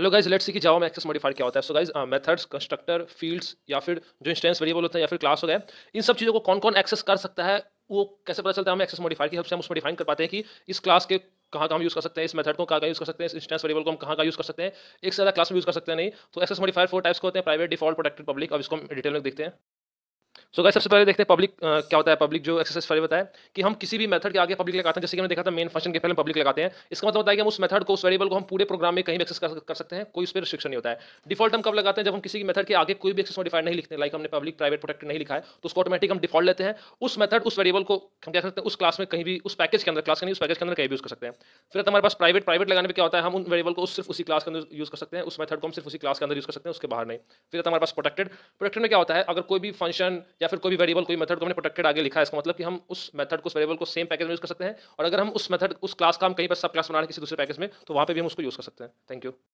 hello guys let's see कि जावा में access modified क्या होता है so guys methods constructor fields या फिर जो इंस्टेंस वेरिएबल होते हैं या फिर क्लास हो गए इन सब चीज़ों को कौन कौन एक्सेस कर सकता है वो कैसे पता चलता है हम एक्सेस मॉडिफाइड की हम उसमें डिफाइन कर पाते हैं कि इस क्लास के कहाँ कहाँ यूज़ कर सकते हैं इस मेथड को कहाँ कहाँ यूज़ कर सकते हैं इस इंस्टेंस वेरिएबल को हम कहाँ कहाँ यूज़ कर सकते हैं एक से ज़्यादा क्लास में यूज़ कर सकते हैं नहीं तो एक्सेस मॉडिफाइड फोर टाइप्स के होते हैं प्राइवेट डिफॉल्ट प्रोटेक्टेड पब्लिक अब इसको हम डिटेल में देखते हैं सो गाइस सबसे पहले देखते हैं पब्लिक क्या होता है पब्लिक जो एक्सरसाइज पहले बताया कि हम किसी भी मेथड के आगे पब्लिक लगाते हैं जैसे कि हमने देखा था मेन फंक्शन के पहले पब्लिक लगाते हैं इसका मतलब होता है कि हम उस मेथड को उस वेरिएबल को हम पूरे प्रोग्राम में कहीं भी एक्सेस कर, सकते हैं कोई उस पर रिस्ट्रिक्शन नहीं होता है डिफॉल्ट हम कब लगाते हैं जब हम किसी मेथड के आगे कोई भी एक्सेस मॉडिफाइड नहीं लिखते लाइक हमने पब्लिक प्राइवेट प्रोटेक्ट नहीं लिखा है तो उसको ऑटोमेटिक हम डिफॉल्ट लेते हैं उस मेथड उस वेरिएबल को हम क्या सकते हैं उस क्लास में कहीं भी उस पैकेज के अंदर क्लास के नहीं उस पैकेज के अंदर कहीं भी यूज कर सकते हैं फिर हमारे पास प्राइवेट प्राइवेट लगाने में क्या होता है हम उन वेरिएबल को सिर्फ उसी क्लास के अंदर यूज कर सकते हैं उस मेथड को हम सिर्फ उसी क्लास के अंदर यूज कर सकते हैं उसके बाहर नहीं फिर हमारे पास प्रोटेक्टेड प्रोटेक्टेड में क्या होता है अगर कोई भी फंक्शन या फिर कोई भी वेरिएबल कोई मेथड को हमने प्रोटेक्टेड आगे लिखा है इसका मतलब कि हम उस मेथड को उस वेरिएबल को सेम पैकेज में यूज़ कर सकते हैं और अगर हम उस मेथड उस क्लास का हम कहीं पर सब क्लास बना रहे किसी दूसरे पैकेज में तो वहाँ पर भी हम उसको यूज़ कर सकते हैं थैंक यू